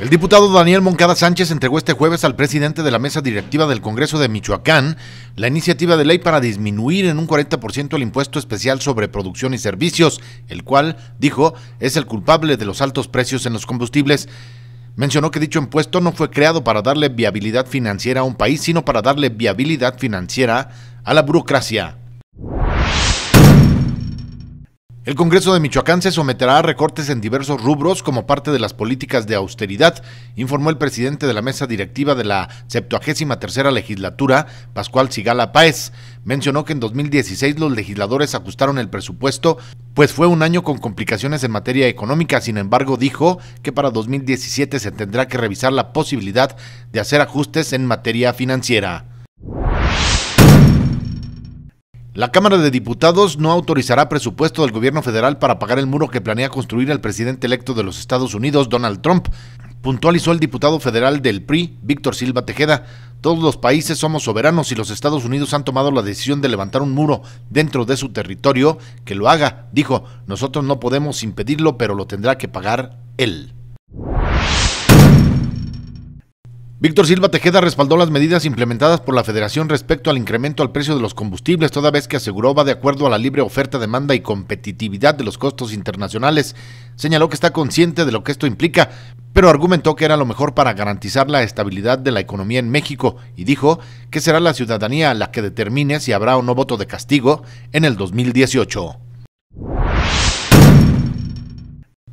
El diputado Daniel Moncada Sánchez entregó este jueves al presidente de la mesa directiva del Congreso de Michoacán la iniciativa de ley para disminuir en un 40% el impuesto especial sobre producción y servicios, el cual, dijo, es el culpable de los altos precios en los combustibles. Mencionó que dicho impuesto no fue creado para darle viabilidad financiera a un país, sino para darle viabilidad financiera a la burocracia. El Congreso de Michoacán se someterá a recortes en diversos rubros como parte de las políticas de austeridad, informó el presidente de la mesa directiva de la 73 legislatura, Pascual Sigala Páez. Mencionó que en 2016 los legisladores ajustaron el presupuesto, pues fue un año con complicaciones en materia económica. Sin embargo, dijo que para 2017 se tendrá que revisar la posibilidad de hacer ajustes en materia financiera. La Cámara de Diputados no autorizará presupuesto del gobierno federal para pagar el muro que planea construir el presidente electo de los Estados Unidos, Donald Trump, puntualizó el diputado federal del PRI, Víctor Silva Tejeda. Todos los países somos soberanos y los Estados Unidos han tomado la decisión de levantar un muro dentro de su territorio, que lo haga, dijo. Nosotros no podemos impedirlo, pero lo tendrá que pagar él. Víctor Silva Tejeda respaldó las medidas implementadas por la Federación respecto al incremento al precio de los combustibles, toda vez que aseguró va de acuerdo a la libre oferta, demanda y competitividad de los costos internacionales. Señaló que está consciente de lo que esto implica, pero argumentó que era lo mejor para garantizar la estabilidad de la economía en México y dijo que será la ciudadanía la que determine si habrá o no voto de castigo en el 2018.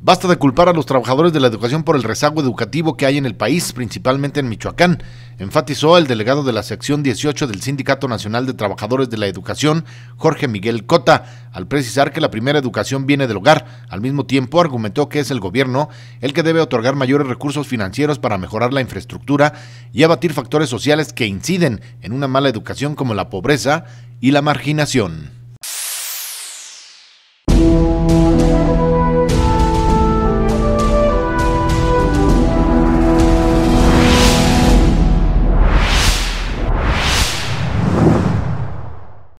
Basta de culpar a los trabajadores de la educación por el rezago educativo que hay en el país, principalmente en Michoacán, enfatizó el delegado de la sección 18 del Sindicato Nacional de Trabajadores de la Educación, Jorge Miguel Cota, al precisar que la primera educación viene del hogar. Al mismo tiempo, argumentó que es el gobierno el que debe otorgar mayores recursos financieros para mejorar la infraestructura y abatir factores sociales que inciden en una mala educación como la pobreza y la marginación.